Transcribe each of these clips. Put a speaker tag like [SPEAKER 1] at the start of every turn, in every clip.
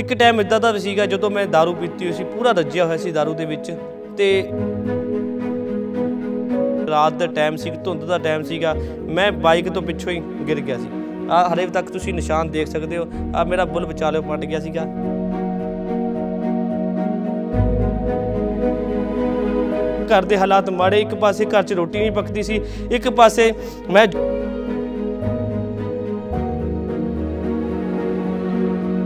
[SPEAKER 1] ਇੱਕ ਟਾਈਮ ਇਦਾਂ ਦਾ ਸੀਗਾ ਜਦੋਂ ਮੈਂ दारू ਪੀਤੀ ਹੋਈ ਸੀ ਪੂਰਾ ਰੱਜਿਆ ਹੋਇਆ ਸੀ दारू ਦੇ ਵਿੱਚ ਤੇ ਰਾਤ ਦਾ ਟਾਈਮ ਸੀ ਧੁੰਦ ਦਾ ਟਾਈਮ ਸੀਗਾ ਮੈਂ ਬਾਈਕ ਤੋਂ ਪਿੱਛੋਂ ਹੀ ਗਿਰ ਗਿਆ ਸੀ ਆ ਹਰੇ ਤੱਕ ਤੁਸੀਂ ਨਿਸ਼ਾਨ ਦੇਖ ਸਕਦੇ ਹੋ ਆ ਮੇਰਾ ਬੁੱਲ ਵਿਚਾਲੇ ਪਟ ਗਿਆ ਸੀਗਾ ਘਰ ਦੇ ਹਾਲਾਤ ਮਾੜੇ ਇੱਕ ਪਾਸੇ ਘਰ 'ਚ ਰੋਟੀ ਨਹੀਂ ਪੱਕਦੀ ਸੀ ਇੱਕ ਪਾਸੇ ਮੈਂ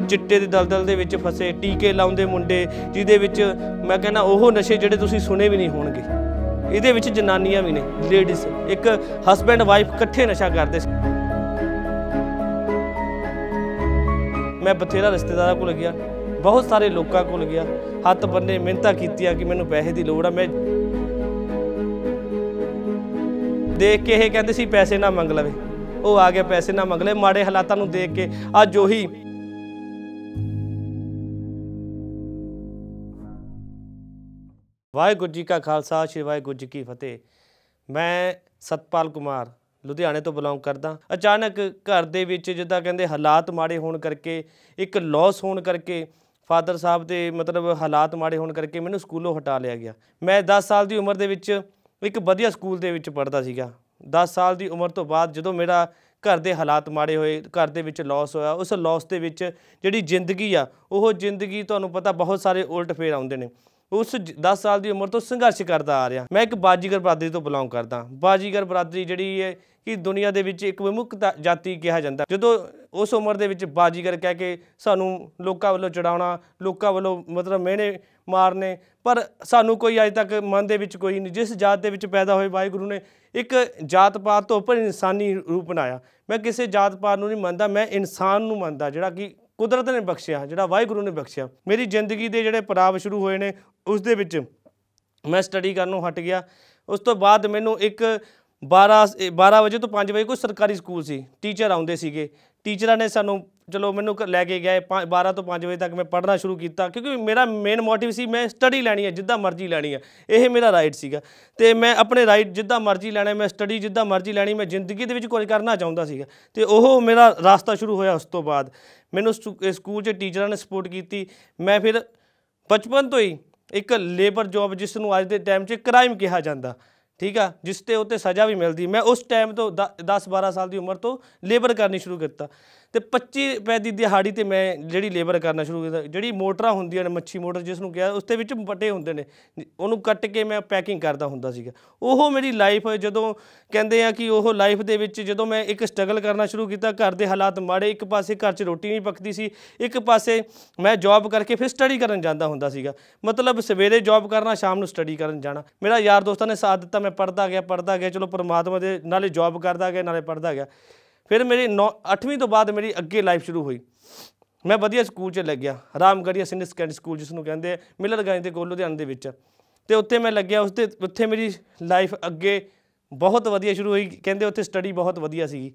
[SPEAKER 1] ਚਿੱਟੇ ਦੇ ਦਲਦਲ ਦੇ ਵਿੱਚ ਫਸੇ ਟੀਕੇ ਲਾਉਂਦੇ ਮੁੰਡੇ ਜਿਹਦੇ ਵਿੱਚ ਮੈਂ ਕਹਿੰਦਾ ਉਹ ਨਸ਼ੇ ਜਿਹੜੇ ਤੁਸੀਂ ਸੁਣੇ ਵੀ ਨਹੀਂ ਹੋਣਗੇ ਇਹਦੇ ਵਿੱਚ ਜਨਾਨੀਆਂ ਵੀ ਨੇ ਲੇਡੀਜ਼ ਇੱਕ ਹਸਬੰਡ ਵਾਈਫ ਇਕੱਠੇ ਨਸ਼ਾ ਕਰਦੇ ਸੀ ਮੈਂ ਬਥੇਰਾ ਰਿਸ਼ਤੇਦਾਰਾਂ ਕੋਲ ਗਿਆ ਬਹੁਤ ਸਾਰੇ ਲੋਕਾਂ ਕੋਲ ਗਿਆ ਹੱਥ ਬੰਨੇ ਮਿਹਨਤਾਂ ਕੀਤੀਆਂ ਕਿ ਮੈਨੂੰ ਪੈਸੇ ਦੀ ਲੋੜ ਆ ਮੈਂ ਦੇਖ ਕੇ ਇਹ ਕਹਿੰਦੇ ਸੀ ਪੈਸੇ ਨਾ ਮੰਗ ਲਵੇ ਉਹ ਆ ਗਿਆ ਪੈਸੇ ਨਾ ਮੰਗ ਲੈ ਮਾੜੇ ਹਾਲਾਤਾਂ ਨੂੰ ਦੇਖ ਕੇ ਆ ਜੋਹੀ ਵਾਹਿਗੁਰੂ ਜੀ ਕਾ ਖਾਲਸਾ ਸ੍ਰੀ ਵਾਹਿਗੁਰੂ ਜੀ ਕੀ ਫਤਿਹ ਮੈਂ ਸਤਪਾਲ ਕੁਮਾਰ ਲੁਧਿਆਣੇ ਤੋਂ ਬਿਲੋਂਗ ਕਰਦਾ ਅਚਾਨਕ ਘਰ ਦੇ ਵਿੱਚ ਜਿੱਦਾਂ ਕਹਿੰਦੇ ਹਾਲਾਤ ਮਾੜੇ ਹੋਣ ਕਰਕੇ ਇੱਕ ਲਾਸ ਹੋਣ ਕਰਕੇ ਫਾਦਰ ਸਾਹਿਬ ਦੇ ਮਤਲਬ ਹਾਲਾਤ ਮਾੜੇ ਹੋਣ ਕਰਕੇ ਮੈਨੂੰ ਸਕੂਲੋਂ ਹਟਾ ਲਿਆ ਗਿਆ ਮੈਂ 10 ਸਾਲ ਦੀ ਉਮਰ ਦੇ ਵਿੱਚ ਇੱਕ ਵਧੀਆ ਸਕੂਲ ਦੇ ਵਿੱਚ ਪੜਦਾ ਸੀਗਾ 10 ਸਾਲ ਦੀ ਉਮਰ ਤੋਂ ਬਾਅਦ ਜਦੋਂ ਮੇਰਾ ਘਰ ਦੇ ਹਾਲਾਤ ਮਾੜੇ ਹੋਏ ਘਰ ਦੇ ਵਿੱਚ ਲਾਸ ਹੋਇਆ ਉਸ ਲਾਸ ਦੇ ਵਿੱਚ ਜਿਹੜੀ ਜ਼ਿੰਦਗੀ ਆ ਉਹ ਜ਼ਿੰਦਗੀ ਤੁਹਾਨੂੰ ਪਤਾ ਬਹੁਤ ਸਾਰੇ ਉਲਟ ਫੇਰ ਆਉਂਦੇ ਨੇ ਉਸ 10 ਸਾਲ ਦੀ ਉਮਰ ਤੋਂ ਸੰਘਰਸ਼ ਕਰਦਾ ਆ ਰਿਹਾ ਮੈਂ ਇੱਕ ਬਾਜੀਗਰ ਬਰਾਦਰੀ ਤੋਂ ਬਿਲੋਂਗ ਕਰਦਾ ਬਾਜੀਗਰ ਬਰਾਦਰੀ ਜਿਹੜੀ ਹੈ ਕਿ ਦੁਨੀਆ ਦੇ ਵਿੱਚ ਇੱਕ ਵਿਮੁਖ ਜਾਤੀ ਕਿਹਾ ਜਾਂਦਾ ਜਦੋਂ ਉਸ ਉਮਰ ਦੇ ਵਿੱਚ ਬਾਜੀਗਰ ਕਹਿ ਕੇ ਸਾਨੂੰ ਲੋਕਾਂ ਵੱਲੋਂ ਚੜਾਉਣਾ ਲੋਕਾਂ ਵੱਲੋਂ ਮਤਲਬ ਮਿਹਨੇ ਮਾਰਨੇ ਪਰ ਸਾਨੂੰ ਕੋਈ ਅਜੇ ਤੱਕ ਮਨ ਦੇ ਵਿੱਚ ਕੋਈ ਨਹੀਂ ਜਿਸ ਜਾਤ ਦੇ ਵਿੱਚ ਪੈਦਾ ਹੋਏ ਵਾਹਿਗੁਰੂ ਨੇ ਇੱਕ ਜਾਤ ਪਾਤ ਤੋਂ ਉੱਪਰ ਇਨਸਾਨੀ ਰੂਪ ਬਣਾਇਆ ਮੈਂ ਕਿਸੇ ਜਾਤ ਪਾਤ ਨੂੰ ਨਹੀਂ ਮੰਨਦਾ ਮੈਂ ਇਨਸਾਨ ਨੂੰ ਮੰਨਦਾ ਜਿਹੜਾ ਕਿ ਕੁਦਰਤ ਨੇ ਬਖਸ਼ਿਆ ਜਿਹੜਾ ਵਾਹਿਗੁਰੂ ਨੇ ਬਖਸ਼ਿਆ ਮੇਰੀ ਜ਼ਿੰਦਗੀ ਦੇ ਜਿਹੜੇ ਪੜਾਵ ਸ਼ੁਰੂ ਹੋਏ ਨੇ ਉਸ ਦੇ ਵਿੱਚ ਮੈਂ ਸਟੱਡੀ ਕਰਨੋਂ ਹਟ ਗਿਆ ਉਸ ਤੋਂ ਬਾਅਦ ਮੈਨੂੰ ਇੱਕ 12 12 ਵਜੇ ਤੋਂ 5 ਵਜੇ ਕੋਈ ਸਰਕਾਰੀ ਸਕੂਲ ਸੀ ਟੀਚਰ ਆਉਂਦੇ ਸੀਗੇ ਟੀਚਰਾਂ ਨੇ ਸਾਨੂੰ ਚਲੋ ਮੈਨੂੰ ਲੈ ਕੇ ਗਏ 12 ਤੋਂ 5 ਵਜੇ ਤੱਕ ਮੈਂ ਪੜ੍ਹਨਾ ਸ਼ੁਰੂ ਕੀਤਾ ਕਿਉਂਕਿ ਮੇਰਾ ਮੇਨ ਮੋਟਿਵ ਸੀ ਮੈਂ ਸਟੱਡੀ ਲੈਣੀ ਹੈ ਜਿੱਦਾਂ ਮਰਜ਼ੀ ਲੈਣੀ ਹੈ ਇਹ ਮੇਰਾ ਰਾਈਟ ਸੀਗਾ ਤੇ ਮੈਂ ਆਪਣੇ ਰਾਈਟ ਜਿੱਦਾਂ ਮਰਜ਼ੀ ਲੈਣੇ ਮੈਂ ਸਟੱਡੀ ਜਿੱਦਾਂ ਮਰਜ਼ੀ ਲੈਣੀ ਮੈਂ ਜ਼ਿੰਦਗੀ ਦੇ ਵਿੱਚ ਕੁਝ ਕਰਨਾ ਚਾਹੁੰਦਾ ਸੀਗਾ ਤੇ ਉਹ ਮੇਰਾ ਰਾਸਤਾ ਸ਼ੁਰੂ ਹੋਇਆ ਉਸ ਤੋਂ ਬਾਅਦ ਮੈਨੂੰ ਸਕੂਲ 'ਚ ਟੀਚਰਾਂ ਨੇ ਸਪੋਰਟ ਕੀਤੀ ਮੈਂ ਫਿਰ ਬਚਪਨ ਤੋਂ ਹੀ ਇੱਕ ਲੇਬਰ ਜੌਬ ਜਿਸ ਨੂੰ ਅੱਜ ਦੇ ਟਾਈਮ 'ਚ ਕ੍ਰਾਈਮ ਕਿਹਾ ਜਾਂਦਾ ਠੀਕ ਆ ਜਿਸ ਤੇ ਉਤੇ ਸਜ਼ਾ ਵੀ ਮਿਲਦੀ ਮੈਂ ਉਸ ਟਾਈਮ ਤੋਂ 10 12 ਸਾਲ ਦੀ ਉਮਰ ਤੋਂ ਲੇਬਰ ਕਰਨੀ ਸ਼ੁਰੂ ਕੀਤਾ ਤੇ 25 ਰੁਪਏ ਦੀ ਦਿਹਾੜੀ ਤੇ ਮੈਂ ਜਿਹੜੀ ਲੇਬਰ ਕਰਨਾ ਸ਼ੁਰੂ ਕੀਤਾ ਜਿਹੜੀ ਮੋਟਰਾਂ ਹੁੰਦੀਆਂ ਨੇ ਮੱਛੀ ਮੋਟਰ ਜਿਸ ਨੂੰ ਕਿਹਾ ਉਸ ਦੇ ਵਿੱਚ ਵੱਟੇ ਹੁੰਦੇ ਨੇ ਉਹਨੂੰ ਕੱਟ ਕੇ ਮੈਂ ਪੈਕਿੰਗ ਕਰਦਾ ਹੁੰਦਾ ਸੀਗਾ ਉਹ ਮੇਰੀ ਲਾਈਫ ਜਦੋਂ ਕਹਿੰਦੇ ਆ ਕਿ ਉਹ ਲਾਈਫ ਦੇ ਵਿੱਚ ਜਦੋਂ ਮੈਂ ਇੱਕ ਸਟਰਗਲ ਕਰਨਾ ਸ਼ੁਰੂ ਕੀਤਾ ਘਰ ਦੇ ਹਾਲਾਤ ਮਾੜੇ ਇੱਕ ਪਾਸੇ ਘਰ 'ਚ ਰੋਟੀ ਨਹੀਂ ਪੱਕਦੀ ਸੀ ਇੱਕ ਪਾਸੇ ਮੈਂ ਜੌਬ ਕਰਕੇ ਫਿਰ ਸਟੱਡੀ ਕਰਨ ਜਾਂਦਾ ਹੁੰਦਾ ਸੀਗਾ ਮਤਲਬ ਸਵੇਰੇ ਜੌਬ ਕਰਨਾ ਸ਼ਾਮ ਨੂੰ ਸਟੱਡੀ ਕਰਨ ਜਾਣਾ ਮੇਰਾ ਯਾਰ ਦੋਸਤਾਂ ਨੇ ਸਾਥ ਦਿੱਤਾ ਮੈਂ ਪੜਦਾ ਗਿਆ ਪੜਦਾ ਗਿਆ ਚਲੋ ਪਰਮਾਤਮਾ ਦੇ ਨਾਲੇ ਜੌਬ ਕਰਦਾ ਗਿਆ ਨਾਲੇ ਪੜਦਾ ਗਿਆ ਫਿਰ ਮੇਰੀ 8ਵੀਂ ਤੋਂ ਬਾਅਦ ਮੇਰੀ ਅੱਗੇ ਲਾਈਫ ਸ਼ੁਰੂ ਹੋਈ ਮੈਂ ਵਧੀਆ ਸਕੂਲ 'ਚ ਗਿਆ ਰਾਮਗੜੀਆ ਸੀਨੀਅਰ ਸੈਕੰਡਰੀ ਸਕੂਲ ਜਿਸ ਨੂੰ ਕਹਿੰਦੇ ਆ ਗਾਂ ਦੇ ਕੋਲ ਲੁਧਿਆਣੇ ਦੇ ਵਿੱਚ ਤੇ ਉੱਥੇ ਮੈਂ ਲੱਗਿਆ ਉਸ ਤੇ ਉੱਥੇ ਮੇਰੀ ਲਾਈਫ ਅੱਗੇ ਬਹੁਤ ਵਧੀਆ ਸ਼ੁਰੂ ਹੋਈ ਕਹਿੰਦੇ ਉੱਥੇ ਸਟੱਡੀ ਬਹੁਤ ਵਧੀਆ ਸੀ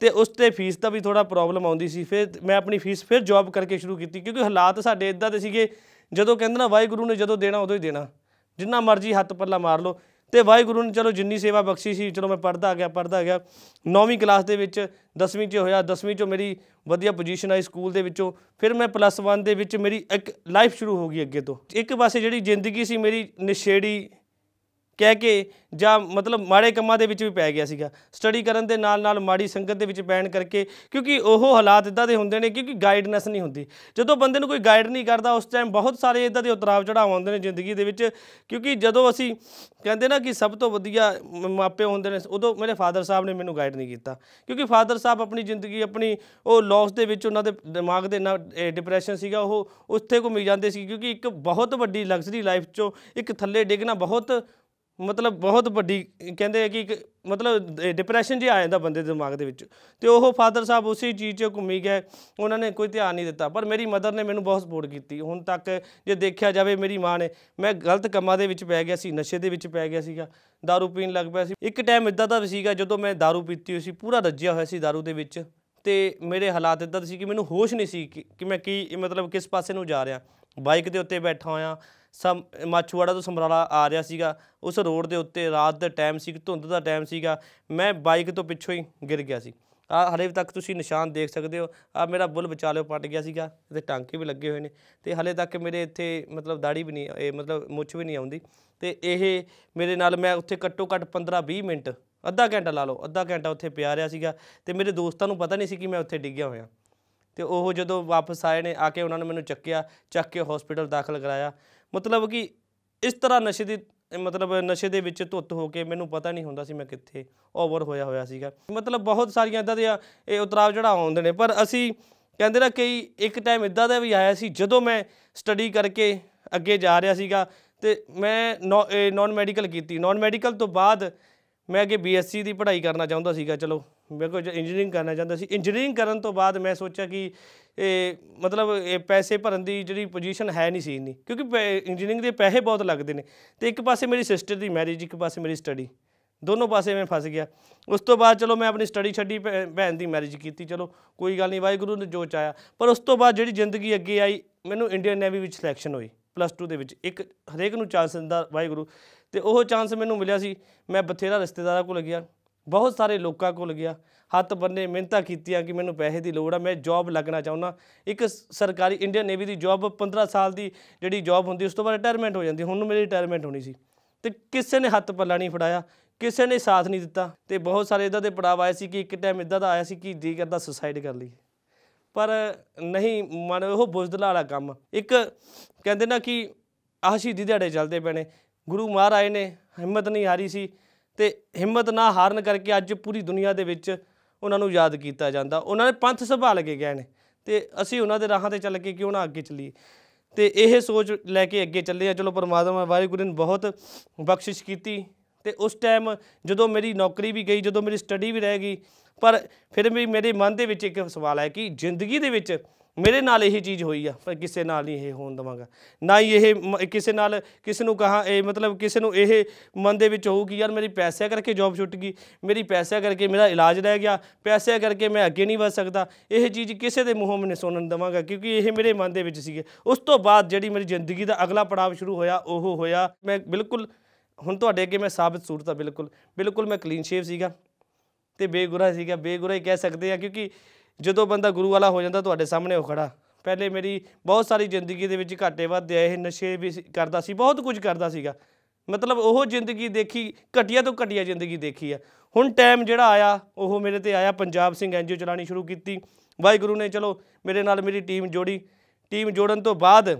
[SPEAKER 1] ਤੇ ਉਸ ਤੇ ਫੀਸ ਦਾ ਵੀ ਥੋੜਾ ਪ੍ਰੋਬਲਮ ਆਉਂਦੀ ਸੀ ਫਿਰ ਮੈਂ ਆਪਣੀ ਫੀਸ ਫਿਰ ਜੌਬ ਕਰਕੇ ਸ਼ੁਰੂ ਕੀਤੀ ਕਿਉਂਕਿ ਹਾਲਾਤ ਸਾਡੇ ਇਦਾਂ ਦੇ ਸੀਗੇ ਜਦੋਂ ਕਹਿੰਦੇ ਨਾ ਵਾਹਿਗੁਰੂ ਨੇ ਜਦੋਂ ਦੇਣਾ ਉਦੋਂ ਹੀ ਦੇਣਾ ਜਿੰਨਾ ਮਰਜ਼ੀ ਹੱਥ ਪੱਲਾ ਮਾਰ ਲਓ ਤੇ ਵਾਹਿਗੁਰੂ ਨੇ ਚਲੋ ਜਿੰਨੀ ਸੇਵਾ ਬਖਸ਼ੀ ਸੀ ਚਲੋ ਮੈਂ ਪੜਦਾ ਗਿਆ ਪੜਦਾ ਗਿਆ 9ਵੀਂ ਕਲਾਸ ਦੇ ਵਿੱਚ 10ਵੀਂ 'ਚ ਹੋਇਆ 10ਵੀਂ 'ਚੋਂ ਮੇਰੀ ਵਧੀਆ ਪੋਜੀਸ਼ਨ ਆਈ ਸਕੂਲ ਦੇ ਵਿੱਚੋਂ ਫਿਰ ਮੈਂ ਪਲੱਸ 1 ਦੇ ਵਿੱਚ ਮੇਰੀ ਇੱਕ ਲਾਈਫ ਸ਼ੁਰੂ ਹੋ ਗਈ ਅੱਗੇ ਤੋਂ ਇੱਕ ਪਾਸੇ ਜਿਹੜੀ ਜ਼ਿੰਦਗੀ ਸੀ ਮੇਰੀ ਨਿਸ਼ੇੜੀ ਕਹਿ ਕੇ ਜਾਂ ਮਤਲਬ ਮਾੜੇ ਕੰਮਾਂ ਦੇ ਵਿੱਚ ਵੀ ਪੈ ਗਿਆ ਸੀਗਾ ਸਟੱਡੀ ਕਰਨ ਦੇ ਨਾਲ ਨਾਲ ਮਾੜੀ ਸੰਗਤ ਦੇ ਵਿੱਚ ਪੈਣ ਕਰਕੇ ਕਿਉਂਕਿ ਉਹ ਹਾਲਾਤ ਇਦਾਂ ਦੇ ਹੁੰਦੇ ਨੇ ਕਿਉਂਕਿ ਗਾਈਡਨੈਸ ਨਹੀਂ ਹੁੰਦੀ ਜਦੋਂ ਬੰਦੇ ਨੂੰ ਕੋਈ ਗਾਈਡ ਨਹੀਂ ਕਰਦਾ ਉਸ ਟਾਈਮ ਬਹੁਤ ਸਾਰੇ ਇਦਾਂ ਦੇ ਉਤਰਾਵ ਚੜਾਅ ਆਉਂਦੇ ਨੇ ਜ਼ਿੰਦਗੀ ਦੇ ਵਿੱਚ ਕਿਉਂਕਿ ਜਦੋਂ ਅਸੀਂ ਕਹਿੰਦੇ ਨਾ ਕਿ ਸਭ ਤੋਂ ਵਧੀਆ ਮਾਪੇ ਹੁੰਦੇ ਨੇ ਉਦੋਂ ਮੇਰੇ ਫਾਦਰ ਸਾਹਿਬ ਨੇ ਮੈਨੂੰ ਗਾਈਡ ਨਹੀਂ ਕੀਤਾ ਕਿਉਂਕਿ ਫਾਦਰ ਸਾਹਿਬ ਆਪਣੀ ਜ਼ਿੰਦਗੀ ਆਪਣੀ ਉਹ ਲਾਸ ਦੇ ਵਿੱਚ ਉਹਨਾਂ ਦੇ ਦਿਮਾਗ ਦੇ ਨਾਲ ਡਿਪਰੈਸ਼ਨ ਸੀਗਾ ਉਹ ਉੱਥੇ ਘੁੰਮੀ ਜਾਂਦੇ ਸੀ ਕਿਉਂਕਿ ਇੱਕ ਬਹੁਤ ਵੱਡੀ ਲਗਜ਼ਰੀ ਲਾਈਫ ਚੋਂ ਇੱਕ ਥੱਲੇ ਡਿੱਗਣਾ ਬਹੁਤ ਮਤਲਬ ਬਹੁਤ ਵੱਡੀ ਕਹਿੰਦੇ ਕਿ ਮਤਲਬ ਡਿਪਰੈਸ਼ਨ ਜੀ ਆ ਜਾਂਦਾ ਬੰਦੇ ਦੇ ਦਿਮਾਗ ਦੇ ਵਿੱਚ ਤੇ ਉਹ ਫਾਦਰ ਸਾਹਿਬ ਉਸੇ ਚੀਜ਼ 'ਚ ਘੁੰਮੀ ਗਏ ਉਹਨਾਂ ਨੇ ਕੋਈ ਧਿਆਨ ਨਹੀਂ ਦਿੱਤਾ ਪਰ ਮੇਰੀ ਮਦਰ ਨੇ ਮੈਨੂੰ ਬਹੁਤ ਸਪੋਰਟ ਕੀਤੀ ਹੁਣ ਤੱਕ ਜੇ ਦੇਖਿਆ ਜਾਵੇ ਮੇਰੀ ਮਾਂ ਨੇ ਮੈਂ ਗਲਤ ਕੰਮਾਂ ਦੇ ਵਿੱਚ ਪੈ ਗਿਆ ਸੀ ਨਸ਼ੇ ਦੇ ਵਿੱਚ ਪੈ ਗਿਆ ਸੀਗਾ दारू ਪੀਣ ਲੱਗ ਪਿਆ ਸੀ ਇੱਕ ਟਾਈਮ ਇਦਾਂ ਦਾ ਸੀਗਾ ਜਦੋਂ ਮੈਂ दारू ਪੀਤੀ ਹੋਈ ਸੀ ਪੂਰਾ ਰੱਜਿਆ ਹੋਇਆ ਸੀ दारू ਦੇ ਵਿੱਚ ਤੇ ਮੇਰੇ ਹਾਲਾਤ ਇਦਾਂ ਦੇ ਸੀ ਕਿ ਮੈਨੂੰ ਹੋਸ਼ ਨਹੀਂ ਸੀ ਕਿ ਮੈਂ ਕੀ ਮਤਲਬ ਕਿਸ ਪਾਸੇ ਨੂੰ ਜਾ ਰਿਹਾ ਬਾਈਕ ਦੇ ਉੱਤੇ ਬੈਠਾ ਹੋਇਆ ਸਮ ਮਾਛੂਵਾੜਾ ਤੋਂ ਸਮਰਾਲਾ ਆ ਰਿਹਾ ਸੀਗਾ ਉਸ ਰੋਡ ਦੇ ਉੱਤੇ ਰਾਤ ਦਾ ਟਾਈਮ ਸੀ ਧੁੰਦ ਦਾ ਟਾਈਮ ਸੀਗਾ ਮੈਂ ਬਾਈਕ ਤੋਂ ਪਿੱਛੋਂ ਹੀ ਗਿਰ ਗਿਆ ਸੀ ਆ ਹਲੇ ਤੱਕ ਤੁਸੀਂ ਨਿਸ਼ਾਨ ਦੇਖ ਸਕਦੇ ਹੋ ਆ ਮੇਰਾ ਬੁੱਲ ਵਿਚਾਲੇ ਪਟ ਗਿਆ ਸੀਗਾ ਤੇ ਟਾਂਕੇ ਵੀ ਲੱਗੇ ਹੋਏ ਨੇ ਤੇ ਹਲੇ ਤੱਕ ਮੇਰੇ ਇੱਥੇ ਮਤਲਬ ਦਾੜੀ ਵੀ ਨਹੀਂ ਇਹ ਮਤਲਬ ਮੁੱਛ ਵੀ ਨਹੀਂ ਆਉਂਦੀ ਤੇ ਇਹ ਮੇਰੇ ਨਾਲ ਮੈਂ ਉੱਥੇ ਘੱਟੋ ਘੱਟ 15 20 ਮਿੰਟ ਅੱਧਾ ਘੰਟਾ ਲਾ ਲਓ ਅੱਧਾ ਘੰਟਾ ਉੱਥੇ ਪਿਆ ਰਿਹਾ ਸੀਗਾ ਤੇ ਮੇਰੇ ਦੋਸਤਾਂ ਨੂੰ ਪਤਾ ਨਹੀਂ ਸੀ ਕਿ ਮੈਂ ਉੱਥੇ ਡਿੱਗਿਆ ਹੋਇਆ ਤੇ ਉਹ ਜਦੋਂ ਵਾਪਸ ਆਏ ਨੇ ਆ ਕੇ ਉਹਨਾਂ ਨੇ ਮੈਨੂੰ ਚੱਕਿਆ ਚੱਕ ਕੇ ਹਸਪੀਟਲ ਦਾਖਲ ਕਰਾਇਆ ਮਤਲਬ ਕਿ ਇਸ ਤਰ੍ਹਾਂ ਨਸ਼ੇ ਦੀ ਮਤਲਬ ਨਸ਼ੇ ਦੇ ਵਿੱਚ ਧੁੱਤ ਹੋ ਕੇ ਮੈਨੂੰ ਪਤਾ ਨਹੀਂ ਹੁੰਦਾ ਸੀ ਮੈਂ ਕਿੱਥੇ ਓਵਰ ਹੋਇਆ ਹੋਇਆ ਸੀਗਾ ਮਤਲਬ ਬਹੁਤ ਸਾਰੀਆਂ ਇਦਾਂ ਦੇ ਇਹ ਉਤਰਾਵ ਚੜਾਅ ਆਉਂਦੇ ਨੇ ਪਰ ਅਸੀਂ ਕਹਿੰਦੇ ਨਾ ਕਈ ਇੱਕ ਟਾਈਮ ਇਦਾਂ ਦਾ ਵੀ ਆਇਆ ਸੀ ਜਦੋਂ ਮੈਂ ਸਟੱਡੀ ਕਰਕੇ ਅੱਗੇ ਜਾ ਰਿਹਾ ਸੀਗਾ ਤੇ ਮੈਂ ਨਾਨ ਮੈਡੀਕਲ ਕੀਤੀ ਨਾਨ ਮੈਡੀਕਲ ਤੋਂ ਬਾਅਦ ਮੈਂ ਅੱਗੇ ਬੀਐਸਸੀ ਦੀ ਪੜ੍ਹਾਈ ਕਰਨਾ ਚਾਹੁੰਦਾ ਸੀਗਾ ਚਲੋ ਮੇਰੇ ਕੋਲ ਇੰਜੀਨੀਅਰਿੰਗ ਕਰਨਾ ਚਾਹੁੰਦਾ ਸੀ ਇੰਜੀਨੀਅਰਿੰਗ ਕਰਨ ਤੋਂ ਬਾਅਦ ਮੈਂ ਸੋਚਿਆ ਕਿ ਇਹ ਮਤਲਬ ਇਹ ਪੈਸੇ ਭਰਨ ਦੀ ਜਿਹੜੀ ਪੋਜੀਸ਼ਨ ਹੈ ਨਹੀਂ ਸੀ ਇੰਨੀ ਕਿਉਂਕਿ ਇੰਜੀਨੀਅਰਿੰਗ ਦੇ ਪੈਸੇ ਬਹੁਤ ਲੱਗਦੇ ਨੇ ਤੇ ਇੱਕ ਪਾਸੇ ਮੇਰੀ ਸਿਸਟਰ ਦੀ ਮੈਰਿਜ ਇੱਕ ਪਾਸੇ ਮੇਰੀ ਸਟੱਡੀ ਦੋਨੋਂ ਪਾਸੇ ਮੈਂ ਫਸ ਗਿਆ ਉਸ ਤੋਂ ਬਾਅਦ ਚਲੋ ਮੈਂ ਆਪਣੀ ਸਟੱਡੀ ਛੱਡੀ ਭੈਣ ਦੀ ਮੈਰਿਜ ਕੀਤੀ ਚਲੋ ਕੋਈ ਗੱਲ ਨਹੀਂ ਵਾਹਿਗੁਰੂ ਨੇ ਜੋ ਚਾਇਆ ਪਰ ਉਸ ਤੋਂ ਬਾਅਦ ਜਿਹੜੀ ਜ਼ਿੰਦਗੀ ਅੱਗੇ ਆਈ ਮੈਨੂੰ ਇੰਡੀਅਨ ਨੇਵੀ ਵਿੱਚ ਸਿਲੈਕਸ਼ਨ ਹੋਈ ਪਲੱਸ 2 ਦੇ ਵਿੱਚ ਇੱਕ ਹਰੇਕ ਨੂੰ ਚਾਂਸ ਦਿੰਦਾ ਵਾਹਿਗੁਰੂ ਤੇ ਉਹ ਚਾਂਸ ਮੈਨੂੰ ਮਿਲਿਆ ਸੀ ਮੈਂ ਬਥੇਰਾ ਰਿਸ਼ਤੇਦਾਰਾਂ ਕੋਲ ਗਿਆ ਬਹੁਤ ਸਾਰੇ ਲੋਕਾਂ ਕੋਲ ਗਿਆ ਹੱਥ ਬੰਨੇ ਮਿਹਨਤਾਂ ਕੀਤੀਆਂ ਕਿ ਮੈਨੂੰ ਪੈਸੇ ਦੀ ਲੋੜ ਆ ਮੈਂ ਜੌਬ ਲੱਗਣਾ ਚਾਹੁੰਦਾ ਇੱਕ ਸਰਕਾਰੀ ਇੰਡੀਅਨ ਨੇਵੀ ਦੀ ਜੌਬ 15 ਸਾਲ ਦੀ ਜਿਹੜੀ ਜੌਬ ਹੁੰਦੀ ਉਸ ਤੋਂ ਬਾਅਦ ਰਿਟਾਇਰਮੈਂਟ ਹੋ ਜਾਂਦੀ ਹੁਣ ਮੇਰੀ ਰਿਟਾਇਰਮੈਂਟ ਹੋਣੀ ਸੀ ਤੇ ਕਿਸੇ ਨੇ ਹੱਥ ਪੱਲਾ ਨਹੀਂ ਫੜਾਇਆ ਕਿਸੇ ਨੇ ਸਾਥ ਨਹੀਂ ਦਿੱਤਾ ਤੇ ਬਹੁਤ ਸਾਰੇ ਇਦਾਂ ਦੇ ਪੜਾਵ ਆਏ ਸੀ ਕਿ ਇੱਕ ਟਾਈਮ ਇਦਾਂ ਦਾ ਆਇਆ ਸੀ ਕਿ ਜੀ ਕਰਦਾ ਸੁਸਾਈਡ ਕਰ ਲਈ ਪਰ ਨਹੀਂ ਮਨ ਉਹ ਬੁਝਦਲਾ ਵਾਲਾ ਕੰਮ ਇੱਕ ਕਹਿੰਦੇ ਨਾ ਕਿ ਆਹ ਸ਼ਹੀਦੀ ਦਿਹਾੜੇ ਚੱਲਦੇ ਪਏ ਨੇ ਗੁਰੂ ਮਹਾਰਾਜ ਨੇ ਹਿੰਮਤ ਨਹੀਂ ਹਾਰੀ ਸੀ ਤੇ ਹਿੰਮਤ ਨਾ ਹਾਰਨ ਕਰਕੇ ਅੱਜ ਪੂਰੀ ਦੁਨੀਆ ਦੇ ਵਿੱਚ ਉਹਨਾਂ ਨੂੰ ਯਾਦ ਕੀਤਾ ਜਾਂਦਾ ਉਹਨਾਂ ਨੇ ਪੰਥ ਸੰਭਾਲ ਕੇ ਗਏ ਨੇ ਤੇ ਅਸੀਂ ਉਹਨਾਂ ਦੇ ਰਾਹਾਂ ਤੇ ਚੱਲ ਕੇ ਕਿਉਂ ਨਾ ਅੱਗੇ ਚੱਲੀਏ ਤੇ ਇਹ ਸੋਚ ਲੈ ਕੇ ਅੱਗੇ ਚੱਲੇ ਆ ਚਲੋ ਪਰਮਾਤਮਾ ਵਾਹਿਗੁਰੂ ਨੇ ਬਹੁਤ ਬਖਸ਼ਿਸ਼ ਕੀਤੀ ਤੇ ਉਸ ਟਾਈਮ ਜਦੋਂ ਮੇਰੀ ਨੌਕਰੀ ਵੀ ਗਈ ਜਦੋਂ ਮੇਰੀ ਸਟੱਡੀ ਵੀ ਰਹਿ ਗਈ ਪਰ ਫਿਰ ਵੀ ਮੇਰੇ ਮਨ ਦੇ ਵਿੱਚ ਇੱਕ ਸਵਾਲ ਹੈ ਕਿ ਜ਼ਿੰਦਗੀ ਦੇ ਵਿੱਚ ਮੇਰੇ ਨਾਲ ਇਹ ਚੀਜ਼ ਹੋਈ ਆ ਪਰ ਕਿਸੇ ਨਾਲ ਨਹੀਂ ਇਹ ਹੋਣ ਦਵਾਂਗਾ ਨਾ ਹੀ ਇਹ ਕਿਸੇ ਨਾਲ ਕਿਸੇ ਨੂੰ ਕਹਾ ਇਹ ਮਤਲਬ ਕਿਸੇ ਨੂੰ ਇਹ ਮਨ ਦੇ ਵਿੱਚ ਹੋਊ ਕਿ ਯਾਰ ਮੇਰੀ ਪੈਸੇ ਕਰਕੇ ਜੌਬ ਛੁੱਟ ਗਈ ਮੇਰੀ ਪੈਸੇ ਕਰਕੇ ਮੇਰਾ ਇਲਾਜ ਰਹਿ ਗਿਆ ਪੈਸੇ ਕਰਕੇ ਮੈਂ ਅੱਗੇ ਨਹੀਂ ਵਧ ਸਕਦਾ ਇਹ ਚੀਜ਼ ਕਿਸੇ ਦੇ ਮੂੰਹੋਂ ਮੈਨੂੰ ਸੁਣਨ ਦਵਾਂਗਾ ਕਿਉਂਕਿ ਇਹ ਮੇਰੇ ਮਨ ਦੇ ਵਿੱਚ ਸੀਗੇ ਉਸ ਤੋਂ ਬਾਅਦ ਜਿਹੜੀ ਮੇਰੀ ਜ਼ਿੰਦਗੀ ਦਾ ਅਗਲਾ ਪੜਾਅ ਸ਼ੁਰੂ ਹੋਇਆ ਉਹ ਹੋਇਆ ਮੈਂ ਬਿਲਕੁਲ ਹੁਣ ਤੁਹਾਡੇ ਅੱਗੇ ਮੈਂ ਸਾਬਤ ਸੂਰਤ ਆ ਬਿਲਕੁਲ ਬਿਲਕੁਲ ਮੈਂ ਕਲੀਨ ਸ਼ੇਵ ਸੀਗਾ ਤੇ ਬੇਗੁਰਾ ਸੀਗਾ ਬੇਗੁਰਾ ਹੀ ਕਹਿ ਸਕਦੇ ਆ ਕਿਉਂਕਿ ਜਦੋਂ ਬੰਦਾ ਗੁਰੂ ਵਾਲਾ ਹੋ ਜਾਂਦਾ ਤੁਹਾਡੇ ਸਾਹਮਣੇ ਉਹ ਖੜਾ ਪਹਿਲੇ ਮੇਰੀ ਬਹੁਤ ਸਾਰੀ ਜ਼ਿੰਦਗੀ ਦੇ ਵਿੱਚ ਘਾਟੇ ਵਾਧੇ ਇਹ ਨਸ਼ੇ ਵੀ ਕਰਦਾ ਸੀ ਬਹੁਤ ਕੁਝ ਕਰਦਾ ਸੀਗਾ ਮਤਲਬ ਉਹ ਜ਼ਿੰਦਗੀ ਦੇਖੀ ਘਟਿਆ ਤੋਂ ਘਟਿਆ ਜ਼ਿੰਦਗੀ ਦੇਖੀ ਆ ਹੁਣ ਟਾਈਮ ਜਿਹੜਾ ਆਇਆ ਉਹ ਮੇਰੇ ਤੇ ਆਇਆ ਪੰਜਾਬ ਸਿੰਘ ਐਨਜੀਓ ਚਲਾਣੀ ਸ਼ੁਰੂ ਕੀਤੀ ਵਾਹਿਗੁਰੂ ਨੇ ਚਲੋ ਮੇਰੇ ਨਾਲ ਮੇਰੀ ਟੀਮ ਜੋੜੀ ਟੀਮ ਜੋੜਨ ਤੋਂ ਬਾਅਦ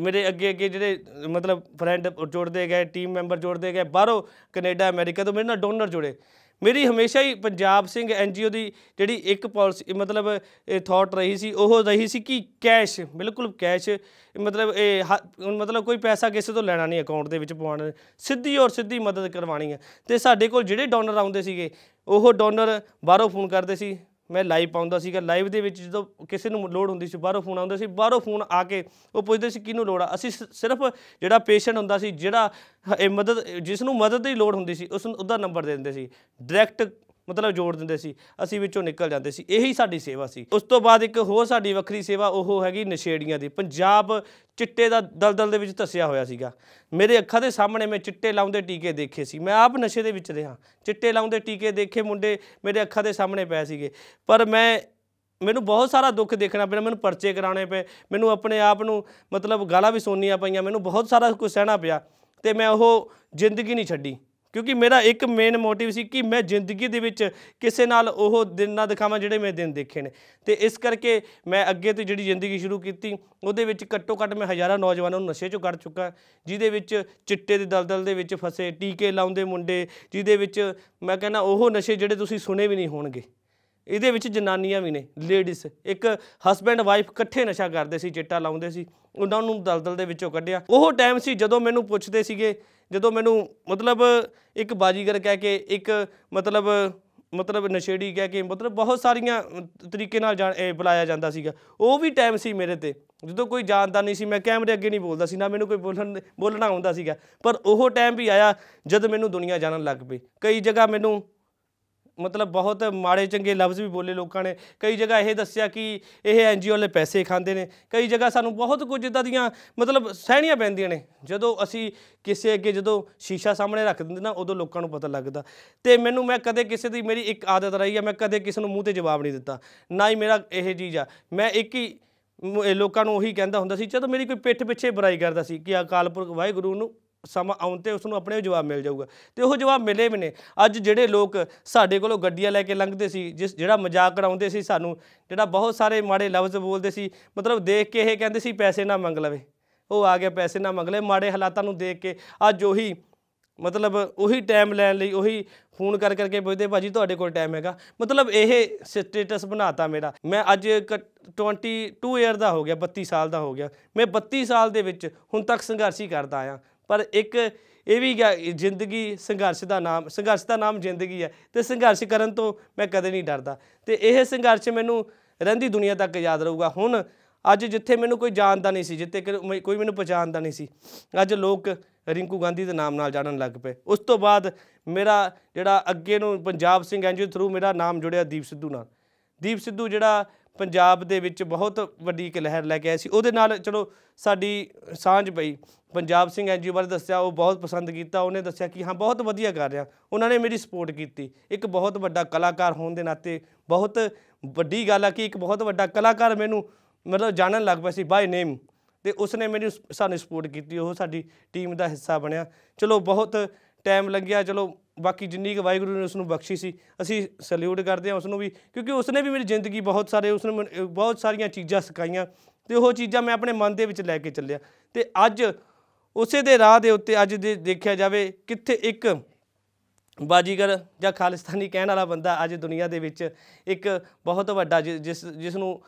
[SPEAKER 1] ਮੇਰੇ ਅੱਗੇ ਅੱਗੇ ਜਿਹੜੇ ਮਤਲਬ ਫਰੈਂਡ ਜੋੜਦੇ ਗਏ ਟੀਮ ਮੈਂਬਰ ਜੋੜਦੇ ਗਏ ਬਾਹਰੋਂ ਕੈਨੇਡਾ ਅਮਰੀਕਾ ਤੋਂ ਮੇਰੇ ਨਾਲ ਡੋਨਰ ਜੁੜੇ ਮੇਰੀ ਹਮੇਸ਼ਾ ਹੀ ਪੰਜਾਬ ਸਿੰਘ ਐਨਜੀਓ ਦੀ ਜਿਹੜੀ ਇੱਕ ਪਾਲਿਸੀ ਮਤਲਬ ਇਹ ਥਾਟ ਰਹੀ ਸੀ ਉਹ ਰਹੀ ਸੀ ਕਿ ਕੈਸ਼ ਬਿਲਕੁਲ ਕੈਸ਼ ਮਤਲਬ ਇਹ ਮਤਲਬ ਕੋਈ ਪੈਸਾ ਕਿਸੇ ਤੋਂ ਲੈਣਾ ਨਹੀਂ ਅਕਾਊਂਟ ਦੇ ਵਿੱਚ ਪਵਾਉਣਾ ਸਿੱਧੀ ਔਰ ਸਿੱਧੀ ਮਦਦ ਕਰਵਾਣੀ ਹੈ ਤੇ ਸਾਡੇ ਕੋਲ ਜਿਹੜੇ ਡੋਨਰ ਆਉਂਦੇ ਸੀਗੇ ਉਹ ਡੋਨਰ ਬਾਹਰੋਂ ਫੋਨ ਕਰਦੇ ਸੀ ਮੈਂ ਲਾਈਵ ਪਾਉਂਦਾ ਸੀਗਾ ਲਾਈਵ ਦੇ ਵਿੱਚ ਜਦੋਂ ਕਿਸੇ ਨੂੰ ਲੋੜ ਹੁੰਦੀ ਸੀ ਬਾਹਰੋਂ ਫੋਨ ਆਉਂਦਾ ਸੀ ਬਾਹਰੋਂ ਫੋਨ ਆ ਕੇ ਉਹ ਪੁੱਛਦੇ ਸੀ ਕਿਹਨੂੰ ਲੋੜ ਆ ਅਸੀਂ ਸਿਰਫ ਜਿਹੜਾ ਪੇਸ਼ੈਂਟ ਹੁੰਦਾ ਸੀ ਜਿਹੜਾ ਇਹ ਮਦਦ ਜਿਸ ਨੂੰ ਮਦਦ ਦੀ ਲੋੜ ਹੁੰਦੀ ਸੀ ਉਸ ਨੂੰ ਉਹਦਾ ਨੰਬਰ ਦੇ ਦਿੰਦੇ ਸੀ ਡਾਇਰੈਕਟ ਮਤਲਬ ਜੋੜ ਦਿੰਦੇ ਸੀ ਅਸੀਂ ਵਿੱਚੋਂ ਨਿਕਲ ਜਾਂਦੇ ਸੀ ਇਹੀ ਸਾਡੀ ਸੇਵਾ ਸੀ ਉਸ ਤੋਂ ਬਾਅਦ ਇੱਕ ਹੋਰ ਸਾਡੀ ਵੱਖਰੀ ਸੇਵਾ ਉਹ ਹੈਗੀ ਨਸ਼ੇੜੀਆਂ ਦੀ ਪੰਜਾਬ ਚਿੱਟੇ ਦਾ ਦਲਦਲ ਦੇ ਵਿੱਚ ਧਸਿਆ ਹੋਇਆ ਸੀਗਾ ਮੇਰੇ ਅੱਖਾਂ ਦੇ ਸਾਹਮਣੇ ਮੈਂ ਚਿੱਟੇ ਲਾਉਂਦੇ ਟੀਕੇ ਦੇਖੇ ਸੀ ਮੈਂ ਆਪ ਨਸ਼ੇ ਦੇ ਵਿੱਚ ਰਿਹਾ ਚਿੱਟੇ ਲਾਉਂਦੇ ਟੀਕੇ ਦੇਖੇ ਮੁੰਡੇ ਮੇਰੇ ਅੱਖਾਂ ਦੇ ਸਾਹਮਣੇ ਪਏ ਸੀਗੇ ਪਰ ਮੈਂ ਮੈਨੂੰ ਬਹੁਤ ਸਾਰਾ ਦੁੱਖ ਦੇਖਣਾ ਪਿਆ ਮੈਨੂੰ ਪਰਚੇ ਕਰਾਉਣੇ ਪਏ ਮੈਨੂੰ ਆਪਣੇ ਆਪ ਨੂੰ ਮਤਲਬ ਗਾਲਾਂ ਵੀ ਸੁਣਨੀਆਂ ਪਈਆਂ ਮੈਨੂੰ ਬਹੁਤ ਸਾਰਾ ਕੁਝ ਸਹਿਣਾ ਪਿਆ ਤੇ ਮੈਂ ਉਹ ਜ਼ਿੰਦਗੀ ਨਹੀਂ ਛੱਡੀ ਕਿਉਂਕਿ ਮੇਰਾ ਇੱਕ ਮੇਨ ਮੋਟਿਵ ਸੀ ਕਿ ਮੈਂ ਜ਼ਿੰਦਗੀ ਦੇ ਵਿੱਚ ਕਿਸੇ ਨਾਲ ਉਹ ਦਿਨ ਨਾ ਦਿਖਾਵਾਂ ਜਿਹੜੇ ਮੈਂ ਦਿਨ ਦੇਖੇ ਨੇ ਤੇ ਇਸ ਕਰਕੇ ਮੈਂ ਅੱਗੇ ਤੋਂ ਜਿਹੜੀ ਜ਼ਿੰਦਗੀ ਸ਼ੁਰੂ ਕੀਤੀ ਉਹਦੇ ਵਿੱਚ ਘੱਟੋ ਘੱਟ ਮੈਂ ਹਜ਼ਾਰਾਂ ਨੌਜਵਾਨਾਂ ਨੂੰ ਨਸ਼ੇ 'ਚੋਂ ਕੱਢ ਚੁੱਕਾ ਜਿਹਦੇ ਵਿੱਚ ਚਿੱਟੇ ਦੇ ਦਲਦਲ ਦੇ ਵਿੱਚ ਫਸੇ ਟੀਕੇ ਲਾਉਂਦੇ ਮੁੰਡੇ ਜਿਹਦੇ ਵਿੱਚ ਮੈਂ ਕਹਿੰਦਾ ਉਹ ਨਸ਼ੇ ਜਿਹੜੇ ਤੁਸੀਂ ਸੁਣੇ ਵੀ ਨਹੀਂ ਹੋਣਗੇ ਇਹਦੇ ਵਿੱਚ ਜਨਾਨੀਆਂ ਵੀ ਨੇ ਲੇਡੀਜ਼ ਇੱਕ ਹਸਬੰਡ ਵਾਈਫ ਇਕੱਠੇ ਨਸ਼ਾ ਕਰਦੇ ਸੀ ਚਿੱਟਾ ਲਾਉਂਦੇ ਸੀ ਉਹਨਾਂ ਨੂੰ ਦਲਦਲ ਦੇ ਵਿੱਚੋਂ ਕੱਢਿਆ ਉਹ ਟਾਈਮ ਸੀ ਜਦੋਂ ਮੈਨੂੰ ਪੁੱਛਦੇ ਸੀਗੇ ਜਦੋਂ ਮੈਨੂੰ ਮਤਲਬ ਇੱਕ ਬਾਜੀਗਰ ਕਹਿ ਕੇ ਇੱਕ ਮਤਲਬ ਮਤਲਬ ਨਸ਼ੇੜੀ ਕਹਿ ਕੇ ਮਤਲਬ ਬਹੁਤ ਸਾਰੀਆਂ ਤਰੀਕੇ ਨਾਲ ਬੁਲਾਇਆ ਜਾਂਦਾ ਸੀਗਾ ਉਹ ਵੀ ਟਾਈਮ ਸੀ ਮੇਰੇ ਤੇ ਜਦੋਂ ਕੋਈ ਜਾਣਦਾ ਨਹੀਂ ਸੀ ਮੈਂ ਕੈਮਰੇ ਅੱਗੇ ਨਹੀਂ ਬੋਲਦਾ ਸੀ ਨਾ ਮੈਨੂੰ ਕੋਈ ਬੋਲਣ ਬੋਲਣਾ ਆਉਂਦਾ ਸੀਗਾ ਪਰ ਉਹ ਟਾਈਮ ਵੀ ਆਇਆ ਜਦ ਮੈਨੂੰ ਦੁਨੀਆ ਜਾਣਨ ਲੱਗ ਪਈ ਕਈ ਜਗ੍ਹਾ ਮੈਨੂੰ ਮਤਲਬ ਬਹੁਤ ਮਾੜੇ ਚੰਗੇ ਲਫ਼ਜ਼ ਵੀ ਬੋਲੇ ਲੋਕਾਂ ਨੇ ਕਈ ਜਗ੍ਹਾ ਇਹ ਦੱਸਿਆ ਕਿ ਇਹ ਐਨਜੀਓ ਵਾਲੇ ਪੈਸੇ ਖਾਂਦੇ ਨੇ ਕਈ ਜਗ੍ਹਾ ਸਾਨੂੰ ਬਹੁਤ ਕੁਝ ਇਦਾਂ ਦੀਆਂ ਮਤਲਬ ਸਹਿਣੀਆਂ ਪੈਂਦੀਆਂ ਨੇ ਜਦੋਂ ਅਸੀਂ ਕਿਸੇ ਅੱਗੇ ਜਦੋਂ ਸ਼ੀਸ਼ਾ ਸਾਹਮਣੇ ਰੱਖ ਦਿੰਦੇ ਨਾ ਉਦੋਂ ਲੋਕਾਂ ਨੂੰ ਪਤਾ ਲੱਗਦਾ ਤੇ ਮੈਨੂੰ ਮੈਂ ਕਦੇ ਕਿਸੇ ਦੀ ਮੇਰੀ ਇੱਕ ਆਦਤ ਰਹੀ ਆ ਮੈਂ ਕਦੇ ਕਿਸੇ ਨੂੰ ਮੂੰਹ ਤੇ ਜਵਾਬ ਨਹੀਂ ਦਿੱਤਾ ਨਾ ਹੀ ਮੇਰਾ ਇਹ ਚੀਜ਼ ਆ ਮੈਂ ਇੱਕ ਹੀ ਲੋਕਾਂ ਨੂੰ ਉਹੀ ਕਹਿੰਦਾ ਹੁੰਦਾ ਸੀ ਜਦੋਂ ਮੇਰੀ ਕੋਈ ਪਿੱਠ ਪਿੱਛੇ ਬੁਰਾਈ ਕਰਦਾ ਸੀ ਕਿ ਆ ਪੁਰਖ ਵਾਹਿਗੁਰੂ ਨੂੰ ਸਮਾਂ ਆਉਣ ਤੇ ਉਸ ਨੂੰ ਆਪਣੇ ਜਵਾਬ ਮਿਲ ਜਾਊਗਾ ਤੇ ਉਹ ਜਵਾਬ ਮਿਲੇ ਵੀ ਨੇ ਅੱਜ ਜਿਹੜੇ ਲੋਕ ਸਾਡੇ ਕੋਲੋਂ ਗੱਡੀਆਂ ਲੈ ਕੇ ਲੰਘਦੇ ਸੀ ਜਿਸ ਜਿਹੜਾ ਮਜ਼ਾਕ ਕਰਾਉਂਦੇ ਸੀ ਸਾਨੂੰ ਜਿਹੜਾ ਬਹੁਤ ਸਾਰੇ ਮਾੜੇ ਲਫ਼ਜ਼ ਬੋਲਦੇ ਸੀ ਮਤਲਬ ਦੇਖ ਕੇ ਇਹ ਕਹਿੰਦੇ ਸੀ ਪੈਸੇ ਨਾ ਮੰਗ ਲਵੇ ਉਹ ਆ ਗਿਆ ਪੈਸੇ ਨਾ ਮੰਗ ਲੈ ਮਾੜੇ ਹਾਲਾਤਾਂ ਨੂੰ ਦੇਖ ਕੇ ਅੱਜ ਉਹੀ ਮਤਲਬ ਉਹੀ ਟਾਈਮ ਲੈਣ ਲਈ ਉਹੀ ਫੋਨ ਕਰ ਕਰਕੇ ਪੁੱਛਦੇ ਭਾਜੀ ਤੁਹਾਡੇ ਕੋਲ ਟਾਈਮ ਹੈਗਾ ਮਤਲਬ ਇਹ ਸਟੇਟਸ ਬਣਾਤਾ ਮੇਰਾ ਮੈਂ ਅੱਜ 22 ਇਅਰ ਦਾ ਹੋ ਗਿਆ 32 ਸਾਲ ਦਾ ਹੋ ਗਿਆ ਮੈਂ 32 ਸਾਲ ਦੇ ਵਿੱਚ ਹੁਣ ਤੱਕ ਸੰਘਰਸ਼ ਹੀ ਕਰਦਾ ਆਇਆ ਪਰ ਇੱਕ ਇਹ ਵੀ ਜ਼ਿੰਦਗੀ ਸੰਘਰਸ਼ ਦਾ ਨਾਮ ਸੰਘਰਸ਼ ਦਾ ਨਾਮ ਜ਼ਿੰਦਗੀ ਹੈ ਤੇ ਸੰਘਰਸ਼ ਕਰਨ ਤੋਂ ਮੈਂ ਕਦੇ ਨਹੀਂ ਡਰਦਾ ਤੇ ਇਹ ਸੰਘਰਸ਼ ਮੈਨੂੰ ਰਹਿੰਦੀ ਦੁਨੀਆ ਤੱਕ ਯਾਦ ਰਹੂਗਾ ਹੁਣ ਅੱਜ ਜਿੱਥੇ ਮੈਨੂੰ ਕੋਈ ਜਾਣਦਾ ਨਹੀਂ ਸੀ ਜਿੱਥੇ ਕੋਈ ਮੈਨੂੰ ਪਛਾਣਦਾ ਨਹੀਂ ਸੀ ਅੱਜ ਲੋਕ ਰਿੰਕੂ ਗਾਂਧੀ ਦੇ ਨਾਮ ਨਾਲ ਜਾਣਨ ਲੱਗ ਪਏ ਉਸ ਤੋਂ ਬਾਅਦ ਮੇਰਾ ਜਿਹੜਾ ਅੱਗੇ ਨੂੰ ਪੰਜਾਬ ਸਿੰਘ ਐਨਜੀਓ ਥਰੂ ਮੇਰਾ ਨਾਮ ਜੁੜਿਆ ਦੀਪ ਸਿੱਧੂ ਨਾਲ ਦੀਪ ਸਿੱਧੂ ਜਿਹੜਾ ਪੰਜਾਬ ਦੇ ਵਿੱਚ ਬਹੁਤ ਵੱਡੀ ਇੱਕ ਲਹਿਰ ਲੈ ਕੇ ਆਇਆ ਸੀ ਉਹਦੇ ਨਾਲ ਚਲੋ ਸਾਡੀ ਸਾਂਝ ਪਈ ਪੰਜਾਬ ਸਿੰਘ ਐਨਜੀਓ ਬਾਰੇ ਦੱਸਿਆ ਉਹ ਬਹੁਤ ਪਸੰਦ ਕੀਤਾ ਉਹਨੇ ਦੱਸਿਆ ਕਿ ਹਾਂ ਬਹੁਤ ਵਧੀਆ ਕਰ ਰਿਹਾ ਉਹਨਾਂ ਨੇ ਮੇਰੀ ਸਪੋਰਟ ਕੀਤੀ ਇੱਕ ਬਹੁਤ ਵੱਡਾ ਕਲਾਕਾਰ ਹੋਣ ਦੇ ਨਾਤੇ ਬਹੁਤ ਵੱਡੀ ਗੱਲ ਆ ਕਿ ਇੱਕ ਬਹੁਤ ਵੱਡਾ ਕਲਾਕਾਰ ਮੈਨੂੰ ਮਤਲਬ ਜਾਣਨ ਲੱਗ ਪਿਆ ਸੀ ਬਾਈ ਨੇਮ ਤੇ ਉਸਨੇ ਮੈਨੂੰ ਸਾਨੂੰ ਸਪੋਰਟ ਕੀਤੀ ਉਹ ਸਾਡੀ ਟੀਮ ਦਾ ਹਿੱਸਾ ਬਣਿਆ ਚਲੋ ਬਹੁਤ ਟਾਈਮ ਲੱਗਿਆ ਚਲੋ ਬਾਕੀ ਜਿੰਨੀ ਕੁ ਵਾਹਿਗੁਰੂ ਨੇ ਉਸ ਨੂੰ ਬਖਸ਼ੀ ਸੀ ਅਸੀਂ ਸਲੂਟ ਕਰਦੇ ਹਾਂ ਉਸ ਨੂੰ ਵੀ ਕਿਉਂਕਿ ਉਸ ਨੇ ਵੀ ਮੇਰੀ ਜ਼ਿੰਦਗੀ ਬਹੁਤ ਸਾਰੇ ਉਸ ਨੇ ਬਹੁਤ ਸਾਰੀਆਂ ਚੀਜ਼ਾਂ ਸਿਖਾਈਆਂ ਤੇ ਉਹ ਚੀਜ਼ਾਂ ਮੈਂ ਆਪਣੇ ਮਨ ਦੇ ਵਿੱਚ ਲੈ ਕੇ ਚੱਲਿਆ ਤੇ ਅੱਜ ਉਸੇ ਦੇ ਰਾਹ ਦੇ ਉੱਤੇ ਅੱਜ ਦੇ ਦੇਖਿਆ ਜਾਵੇ ਕਿੱਥੇ ਇੱਕ ਬਾਜੀਗਰ ਜਾਂ ਖਾਲਿਸਤਾਨੀ ਕਹਿਣ ਵਾਲਾ ਬੰਦਾ ਅੱਜ ਦੁਨੀਆ ਦੇ ਵਿੱਚ ਇੱਕ ਬਹੁਤ ਵੱਡਾ ਜਿਸ ਜਿਸ ਨੂੰ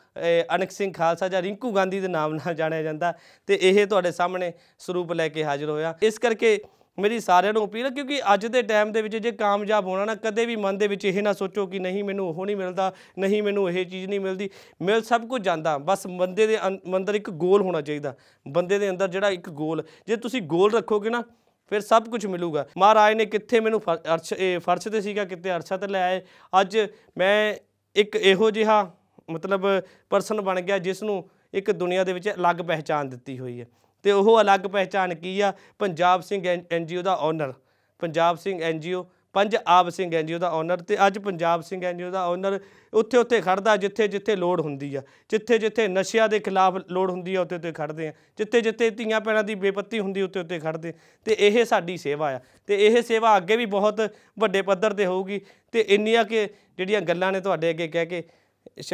[SPEAKER 1] ਅਨਕ ਸਿੰਘ ਖਾਲਸਾ ਜਾਂ ਰਿੰਕੂ ਗਾਂਧੀ ਦੇ ਨਾਮ ਨਾਲ ਜਾਣਿਆ ਜਾਂਦਾ ਤੇ ਇਹ ਤੁਹਾਡੇ ਸਾਹਮਣੇ ਸਰੂਪ ਲੈ ਕੇ ਹਾਜ਼ਰ ਹੋਇਆ ਇਸ ਕਰਕੇ ਮੇਰੀ ਸਾਰਿਆਂ ਨੂੰ ਅਪੀਲ ਕਿਉਂਕਿ ਅੱਜ ਦੇ ਟਾਈਮ ਦੇ ਵਿੱਚ ਜੇ ਕਾਮਯਾਬ ਹੋਣਾ ਨਾ ਕਦੇ ਵੀ ਮਨ ਦੇ ਵਿੱਚ ਇਹ ਨਾ ਸੋਚੋ ਕਿ ਨਹੀਂ ਮੈਨੂੰ ਉਹ ਨਹੀਂ ਮਿਲਦਾ ਨਹੀਂ ਮੈਨੂੰ ਇਹ ਚੀਜ਼ ਨਹੀਂ ਮਿਲਦੀ ਮਿਲ ਸਭ ਕੁਝ ਜਾਂਦਾ ਬਸ ਬੰਦੇ ਦੇ ਅੰਦਰ ਇੱਕ ਗੋਲ ਹੋਣਾ ਚਾਹੀਦਾ ਬੰਦੇ ਦੇ ਅੰਦਰ ਜਿਹੜਾ ਇੱਕ ਗੋਲ ਜੇ ਤੁਸੀਂ ਗੋਲ ਰੱਖੋਗੇ ਨਾ ਫਿਰ ਸਭ ਕੁਝ ਮਿਲੂਗਾ ਮਹਾਰਾਜ ਨੇ ਕਿੱਥੇ ਮੈਨੂੰ ਅਰਸ਼ ਫਰਸ਼ ਤੇ ਸੀਗਾ ਕਿਤੇ ਅਰਸ਼ਾ ਤੇ ਲੈ ਆਏ ਅੱਜ ਮੈਂ ਇੱਕ ਇਹੋ ਜਿਹਾ ਮਤਲਬ ਪਰਸਨ ਬਣ ਗਿਆ ਜਿਸ ਨੂੰ ਇੱਕ ਦੁਨੀਆ ਦੇ ਵਿੱਚ ਅਲੱਗ ਪਹਿਚਾਨ ਦਿੱਤੀ ਹੋਈ ਹੈ ਤੇ ਉਹ ਅਲੱਗ ਪਹਿਚਾਨ ਕੀ ਆ ਪੰਜਾਬ ਸਿੰਘ ਐਨਜੀਓ ਦਾ owner Punjab Singh NGO Punjab Singh NGO ਦਾ ਓਨਰ ਤੇ ਅੱਜ ਪੰਜਾਬ ਸਿੰਘ ਐਨਜੀਓ ਦਾ ਓਨਰ ਉੱਥੇ ਉੱਥੇ ਖੜਦਾ ਜਿੱਥੇ ਜਿੱਥੇ ਲੋੜ ਹੁੰਦੀ ਆ ਜਿੱਥੇ ਜਿੱਥੇ ਨਸ਼ਿਆਂ ਦੇ ਖਿਲਾਫ ਲੋੜ ਹੁੰਦੀ ਆ ਉੱਥੇ ਉੱਥੇ ਖੜਦੇ ਆ ਜਿੱਥੇ ਜਿੱਥੇ ਧੀਆਂ ਪੈਣਾ ਦੀ ਬੇਪੱਤੀ ਹੁੰਦੀ ਉੱਥੇ ਉੱਥੇ ਖੜਦੇ ਤੇ ਇਹ ਸਾਡੀ ਸੇਵਾ ਆ ਤੇ ਇਹ ਸੇਵਾ ਅੱਗੇ ਵੀ ਬਹੁਤ ਵੱਡੇ ਪੱਧਰ ਤੇ ਹੋਊਗੀ ਤੇ ਇੰਨੀਆਂ ਕਿ ਜਿਹੜੀਆਂ ਗੱਲਾਂ ਨੇ ਤੁਹਾਡੇ ਅੱਗੇ ਕਹਿ ਕੇ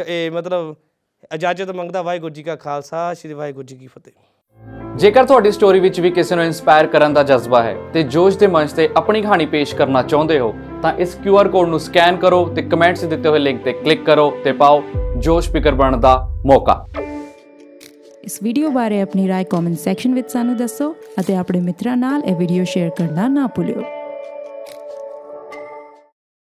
[SPEAKER 1] ਇਹ ਮਤਲਬ ਇਜਾਜ਼ਤ ਮੰਗਦਾ ਵਾਹਿਗੁਰੂ ਜੀ ਕਾ ਖਾਲਸਾ ਸ੍ਰੀ ਵਾਹਿਗੁਰੂ ਜੀ ਕੀ ਫਤਿਹ ਜੇਕਰ ਤੁਹਾਡੀ ਸਟੋਰੀ ਵਿੱਚ ਵੀ ਕਿਸੇ ਨੂੰ ਇਨਸਪਾਇਰ ਕਰਨ ਦਾ ਜਜ਼ਬਾ ਹੈ ਤੇ ਜੋਸ਼ ਦੇ ਮੰਚ ਤੇ ਆਪਣੀ ਕਹਾਣੀ ਪੇਸ਼ ਕਰਨਾ ਚਾਹੁੰਦੇ ਹੋ ਤਾਂ ਇਸ QR ਕੋਡ ਨੂੰ ਸਕੈਨ ਕਰੋ ਤੇ ਕਮੈਂਟਸ ਦਿੱਤੇ ਹੋਏ ਲਿੰਕ ਤੇ ਕਲਿੱਕ ਕਰੋ ਤੇ ਪਾਓ ਜੋਸ਼ ਸਪੀਕਰ ਬਣਨ ਦਾ ਮੌਕਾ ਇਸ ਵੀਡੀਓ ਬਾਰੇ ਆਪਣੀ رائے ਕਮੈਂਟ ਸੈਕਸ਼ਨ ਵਿੱਚ ਸਾਨੂੰ ਦੱਸੋ ਅਤੇ ਆਪਣੇ ਮਿੱਤਰਾਂ ਨਾਲ ਇਹ ਵੀਡੀਓ ਸ਼ੇਅਰ ਕਰਨਾ ਨਾ ਭੁੱਲਿਓ